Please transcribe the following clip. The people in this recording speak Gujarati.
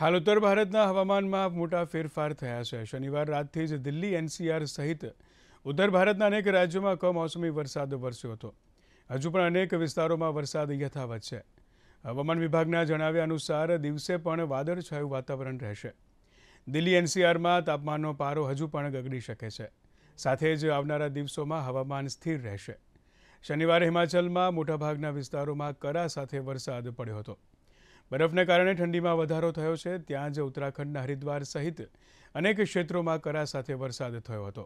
હાલ ઉત્તર ભારતના હવામાનમાં મોટા ફેરફાર થયા છે શનિવાર રાતથી જ દિલ્હી એનસીઆર સહિત ઉત્તર ભારતના અનેક રાજ્યોમાં કમોસમી વરસાદ વરસ્યો હતો હજુ પણ અનેક વિસ્તારોમાં વરસાદ યથાવત છે હવામાન વિભાગના જણાવ્યા અનુસાર દિવસે પણ વાદળછાયું વાતાવરણ રહેશે દિલ્હી એનસીઆરમાં તાપમાનનો પારો હજુ પણ ગગડી શકે છે સાથે જ આવનારા દિવસોમાં હવામાન સ્થિર રહેશે શનિવારે હિમાચલમાં મોટાભાગના વિસ્તારોમાં કરા સાથે વરસાદ પડ્યો હતો બરફને કારણે ઠંડીમાં વધારો થયો છે ત્યાં જ ઉત્તરાખંડના હરિદ્વાર સહિત અનેક ક્ષેત્રોમાં કરા સાથે વરસાદ થયો હતો